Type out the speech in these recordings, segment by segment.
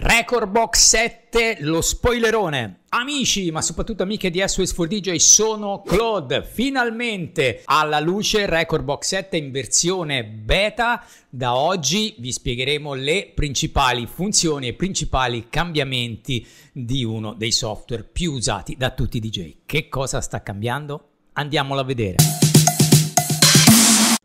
Record Box 7, lo spoilerone. Amici, ma soprattutto amiche di SOS 4 DJ, sono Claude. Finalmente alla luce Record Box 7 in versione beta. Da oggi vi spiegheremo le principali funzioni e principali cambiamenti di uno dei software più usati da tutti i DJ. Che cosa sta cambiando? Andiamolo a vedere.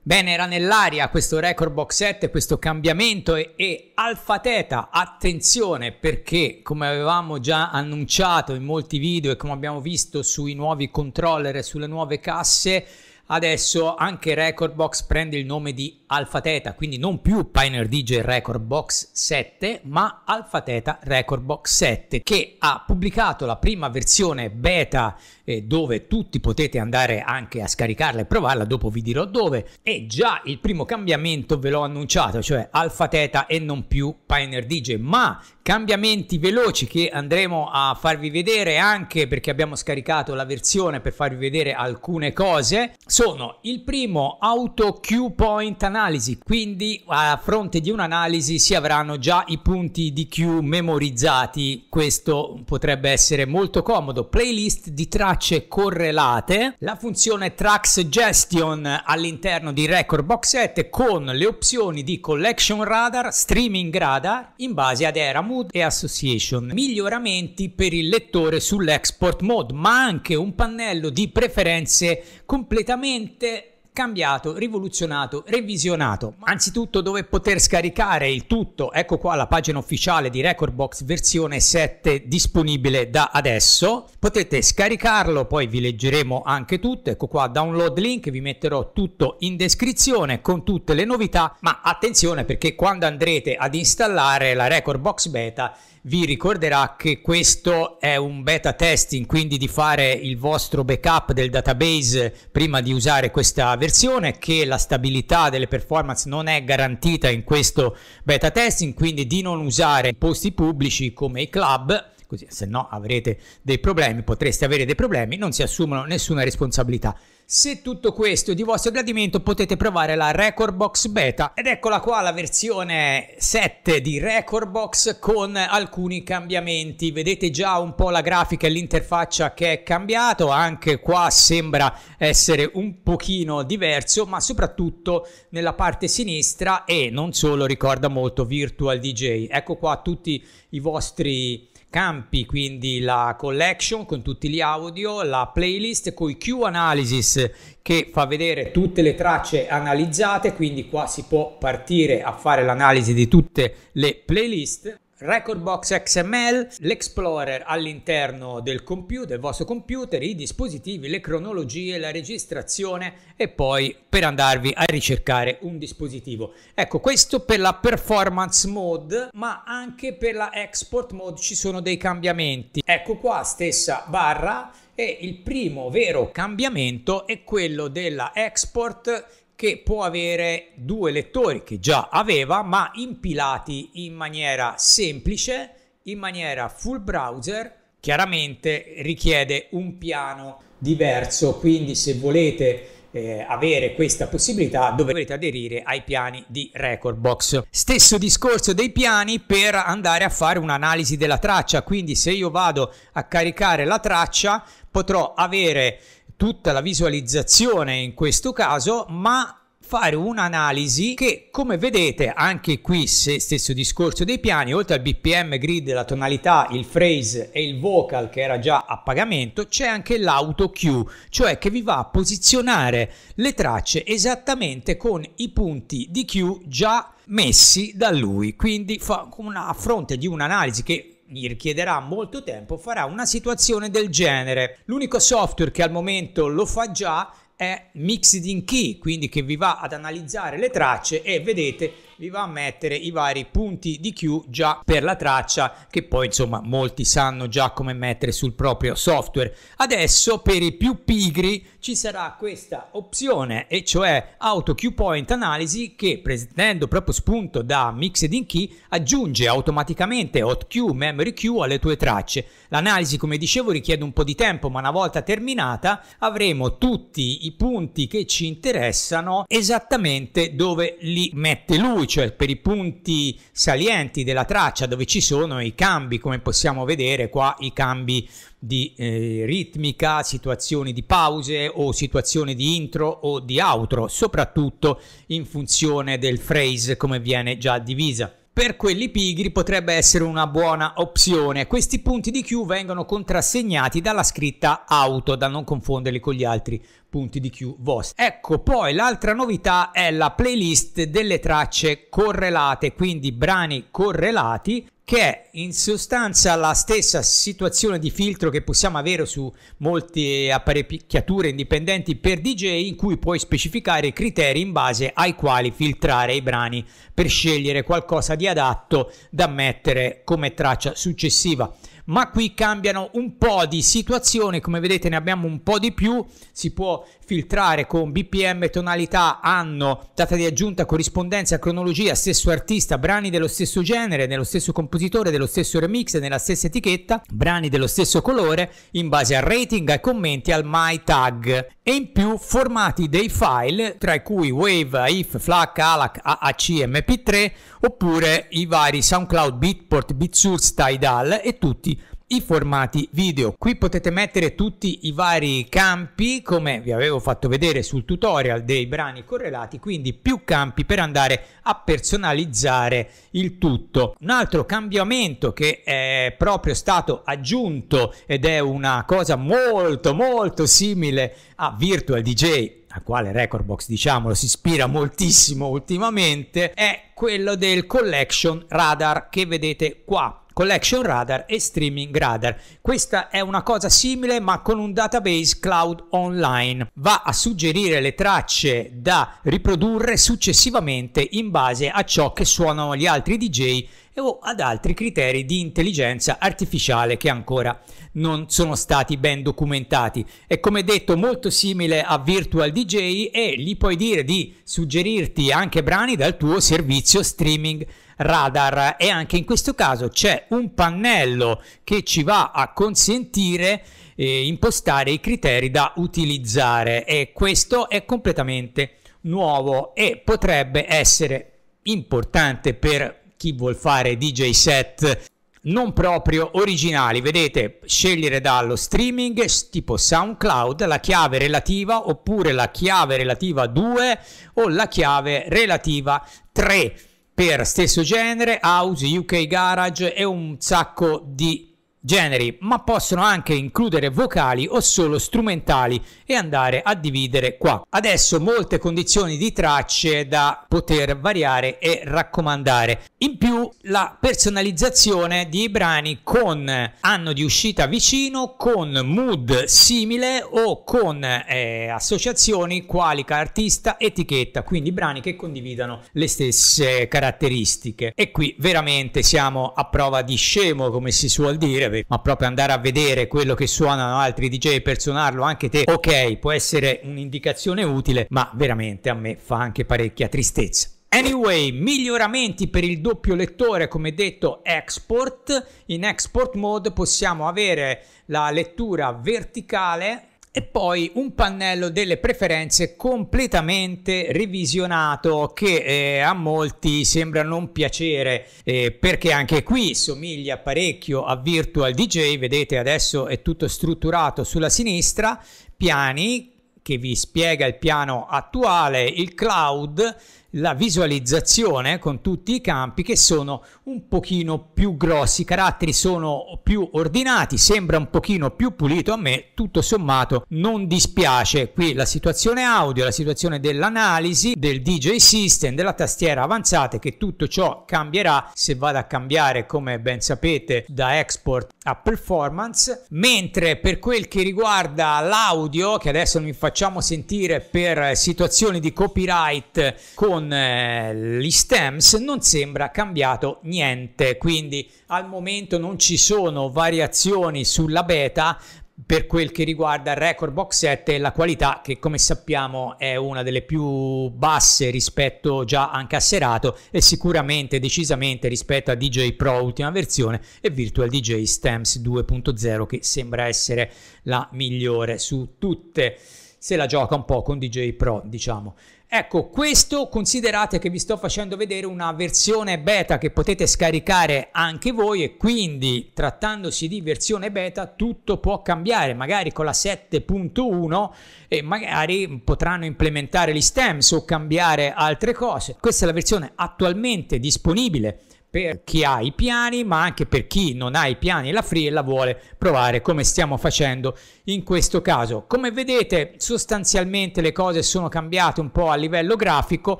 Bene, era nell'aria questo record box 7, questo cambiamento e, e Alfa Teta, attenzione perché come avevamo già annunciato in molti video e come abbiamo visto sui nuovi controller e sulle nuove casse, adesso anche Record Box prende il nome di Alpha Theta, quindi non più Pioneer DJ Record Box 7, ma Alpha Theta Record Box 7, che ha pubblicato la prima versione beta eh, dove tutti potete andare anche a scaricarla e provarla, dopo vi dirò dove, e già il primo cambiamento ve l'ho annunciato, cioè Alpha Theta e non più Pioneer DJ, ma cambiamenti veloci che andremo a farvi vedere anche perché abbiamo scaricato la versione per farvi vedere alcune cose, sono il primo Auto Q Point Analysis analisi, quindi a fronte di un'analisi si avranno già i punti di Q memorizzati, questo potrebbe essere molto comodo. Playlist di tracce correlate, la funzione track suggestion all'interno di Record Box 7 con le opzioni di collection radar, streaming radar in base ad era mood e association, miglioramenti per il lettore sull'export mode, ma anche un pannello di preferenze completamente cambiato, rivoluzionato, revisionato. Anzitutto dove poter scaricare il tutto, ecco qua la pagina ufficiale di Recordbox versione 7 disponibile da adesso. Potete scaricarlo, poi vi leggeremo anche tutto, ecco qua download link, vi metterò tutto in descrizione con tutte le novità, ma attenzione perché quando andrete ad installare la Recordbox beta vi ricorderà che questo è un beta testing, quindi di fare il vostro backup del database prima di usare questa versione, che la stabilità delle performance non è garantita in questo beta testing, quindi di non usare posti pubblici come i club così se no avrete dei problemi, potreste avere dei problemi, non si assumono nessuna responsabilità. Se tutto questo è di vostro gradimento potete provare la Record Box Beta ed eccola qua la versione 7 di Record Box con alcuni cambiamenti. Vedete già un po' la grafica e l'interfaccia che è cambiato, anche qua sembra essere un pochino diverso ma soprattutto nella parte sinistra e non solo ricorda molto Virtual DJ. Ecco qua tutti i vostri campi, quindi la collection con tutti gli audio, la playlist con i Q analysis che fa vedere tutte le tracce analizzate, quindi qua si può partire a fare l'analisi di tutte le playlist Recordbox XML, l'Explorer all'interno del computer, del vostro computer, i dispositivi, le cronologie, la registrazione e poi per andarvi a ricercare un dispositivo. Ecco, questo per la performance mode, ma anche per la export mode ci sono dei cambiamenti. Ecco qua stessa barra e il primo vero cambiamento è quello della export che può avere due lettori che già aveva, ma impilati in maniera semplice, in maniera full browser, chiaramente richiede un piano diverso, quindi se volete eh, avere questa possibilità dovrete aderire ai piani di Recordbox. Stesso discorso dei piani per andare a fare un'analisi della traccia, quindi se io vado a caricare la traccia potrò avere tutta la visualizzazione in questo caso, ma fare un'analisi che come vedete anche qui se stesso discorso dei piani oltre al bpm grid la tonalità il phrase e il vocal che era già a pagamento c'è anche l'auto cue cioè che vi va a posizionare le tracce esattamente con i punti di cue già messi da lui quindi fa una, a fronte di un'analisi che gli richiederà molto tempo, farà una situazione del genere. L'unico software che al momento lo fa già è Mixed in Key, quindi che vi va ad analizzare le tracce e vedete vi va a mettere i vari punti di Q già per la traccia che poi insomma molti sanno già come mettere sul proprio software. Adesso per i più pigri ci sarà questa opzione e cioè Auto Q Point Analysis che prendendo proprio spunto da Mixed in Key aggiunge automaticamente Hot Memory MemoryQ alle tue tracce. L'analisi come dicevo richiede un po' di tempo ma una volta terminata avremo tutti i punti che ci interessano esattamente dove li mette lui cioè per i punti salienti della traccia dove ci sono i cambi, come possiamo vedere qua i cambi di eh, ritmica, situazioni di pause o situazioni di intro o di outro, soprattutto in funzione del phrase come viene già divisa. Per quelli pigri potrebbe essere una buona opzione. Questi punti di Q vengono contrassegnati dalla scritta auto, da non confonderli con gli altri punti di Q vostri. Ecco, poi l'altra novità è la playlist delle tracce correlate, quindi brani correlati che è in sostanza la stessa situazione di filtro che possiamo avere su molte apparecchiature indipendenti per DJ in cui puoi specificare i criteri in base ai quali filtrare i brani per scegliere qualcosa di adatto da mettere come traccia successiva ma qui cambiano un po' di situazione, come vedete ne abbiamo un po' di più, si può filtrare con BPM, tonalità, anno, data di aggiunta, corrispondenza, cronologia, stesso artista, brani dello stesso genere, nello stesso compositore, dello stesso remix, nella stessa etichetta, brani dello stesso colore, in base al rating, ai commenti, al My Tag e in più formati dei file tra cui Wave, IF, FLAC, ALAC, AAC, MP3 oppure i vari SoundCloud, Bitport, BitSource, Tidal e tutti i formati video. Qui potete mettere tutti i vari campi come vi avevo fatto vedere sul tutorial dei brani correlati, quindi più campi per andare a personalizzare il tutto. Un altro cambiamento che è proprio stato aggiunto ed è una cosa molto molto simile a Virtual DJ al quale Recordbox diciamolo si ispira moltissimo ultimamente è quello del collection radar che vedete qua Collection Radar e Streaming Radar. Questa è una cosa simile ma con un database cloud online. Va a suggerire le tracce da riprodurre successivamente in base a ciò che suonano gli altri DJ o ad altri criteri di intelligenza artificiale che ancora non sono stati ben documentati. È come detto molto simile a Virtual DJ e gli puoi dire di suggerirti anche brani dal tuo servizio streaming radar e anche in questo caso c'è un pannello che ci va a consentire eh, impostare i criteri da utilizzare e questo è completamente nuovo e potrebbe essere importante per chi vuol fare DJ set non proprio originali. Vedete, scegliere dallo streaming tipo SoundCloud la chiave relativa oppure la chiave relativa 2 o la chiave relativa 3 per stesso genere, house, UK garage e un sacco di generi, ma possono anche includere vocali o solo strumentali e andare a dividere qua. Adesso molte condizioni di tracce da poter variare e raccomandare. In più la personalizzazione di brani con anno di uscita vicino, con mood simile o con eh, associazioni quali artista, etichetta, quindi brani che condividano le stesse caratteristiche. E qui veramente siamo a prova di scemo, come si suol dire, breve, ma proprio andare a vedere quello che suonano altri DJ e personarlo anche te, ok, può essere un'indicazione utile, ma veramente a me fa anche parecchia tristezza. Anyway, miglioramenti per il doppio lettore, come detto export. In export mode possiamo avere la lettura verticale e poi un pannello delle preferenze completamente revisionato che eh, a molti sembra non piacere eh, perché anche qui somiglia parecchio a Virtual DJ, vedete adesso è tutto strutturato sulla sinistra, piani che vi spiega il piano attuale, il cloud la visualizzazione con tutti i campi che sono un pochino più grossi, i caratteri sono più ordinati, sembra un pochino più pulito a me, tutto sommato non dispiace. Qui la situazione audio, la situazione dell'analisi, del DJ system, della tastiera avanzata che tutto ciò cambierà se vado a cambiare come ben sapete da export a performance, mentre per quel che riguarda l'audio che adesso non vi facciamo sentire per situazioni di copyright con con eh, gli stems non sembra cambiato niente, quindi al momento non ci sono variazioni sulla beta per quel che riguarda il record box set la qualità che come sappiamo è una delle più basse rispetto già anche a Serato e sicuramente decisamente rispetto a DJ Pro ultima versione e Virtual DJ Stems 2.0 che sembra essere la migliore su tutte se la gioca un po' con DJ Pro diciamo Ecco, questo considerate che vi sto facendo vedere una versione beta che potete scaricare anche voi e quindi trattandosi di versione beta tutto può cambiare, magari con la 7.1 e eh, magari potranno implementare gli stems o cambiare altre cose. Questa è la versione attualmente disponibile per chi ha i piani, ma anche per chi non ha i piani e la free e la vuole provare come stiamo facendo in questo caso. Come vedete, sostanzialmente le cose sono cambiate un po' a livello grafico,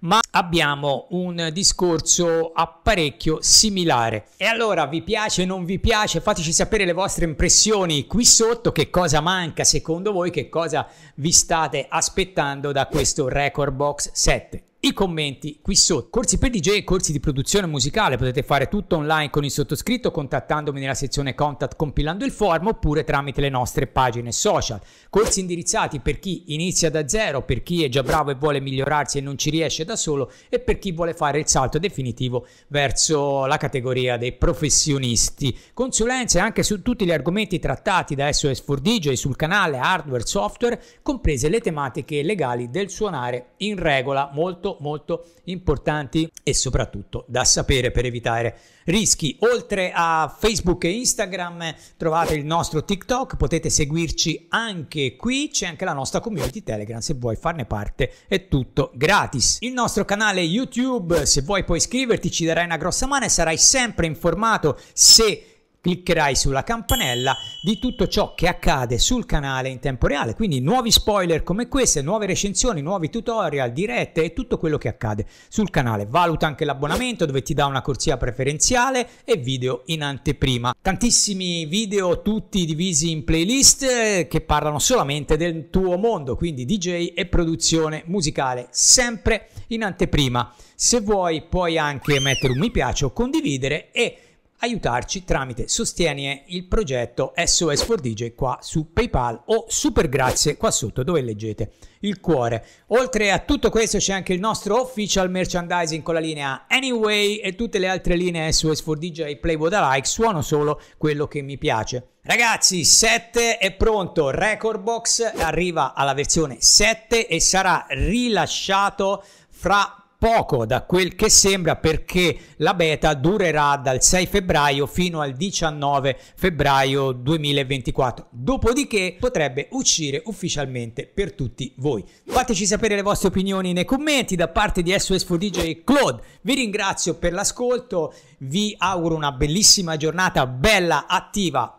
ma abbiamo un discorso apparecchio similare. E allora vi piace, non vi piace? Fateci sapere le vostre impressioni qui sotto, che cosa manca secondo voi, che cosa vi state aspettando da questo Record Box 7 i commenti qui sotto. Corsi per DJ e corsi di produzione musicale, potete fare tutto online con il sottoscritto contattandomi nella sezione contact compilando il form oppure tramite le nostre pagine social. Corsi indirizzati per chi inizia da zero, per chi è già bravo e vuole migliorarsi e non ci riesce da solo e per chi vuole fare il salto definitivo verso la categoria dei professionisti. Consulenze anche su tutti gli argomenti trattati da SOS 4 DJ sul canale hardware, software, comprese le tematiche legali del suonare in regola molto molto molto importanti e soprattutto da sapere per evitare rischi. Oltre a Facebook e Instagram trovate il nostro TikTok, potete seguirci anche qui, c'è anche la nostra community Telegram se vuoi farne parte, è tutto gratis. Il nostro canale YouTube, se vuoi puoi iscriverti, ci darai una grossa mano e sarai sempre informato se cliccherai sulla campanella di tutto ciò che accade sul canale in tempo reale, quindi nuovi spoiler come queste, nuove recensioni, nuovi tutorial, dirette e tutto quello che accade sul canale. Valuta anche l'abbonamento dove ti dà una corsia preferenziale e video in anteprima. Tantissimi video tutti divisi in playlist eh, che parlano solamente del tuo mondo, quindi DJ e produzione musicale, sempre in anteprima. Se vuoi puoi anche mettere un mi piace o condividere e aiutarci tramite sostieni il progetto SOS 4DJ qua su PayPal o super grazie qua sotto dove leggete il cuore. Oltre a tutto questo c'è anche il nostro official merchandising con la linea Anyway e tutte le altre linee SOS 4DJ Play What I Like, suono solo quello che mi piace. Ragazzi, 7 è pronto, Record Box arriva alla versione 7 e sarà rilasciato fra poco da quel che sembra perché la beta durerà dal 6 febbraio fino al 19 febbraio 2024 dopodiché potrebbe uscire ufficialmente per tutti voi fateci sapere le vostre opinioni nei commenti da parte di SOS 4DJ Claude vi ringrazio per l'ascolto vi auguro una bellissima giornata bella attiva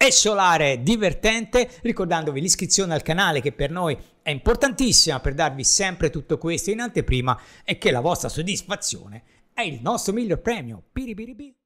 e solare divertente, ricordandovi l'iscrizione al canale che per noi è importantissima per darvi sempre tutto questo in anteprima e che la vostra soddisfazione è il nostro miglior premio. Piripiripi.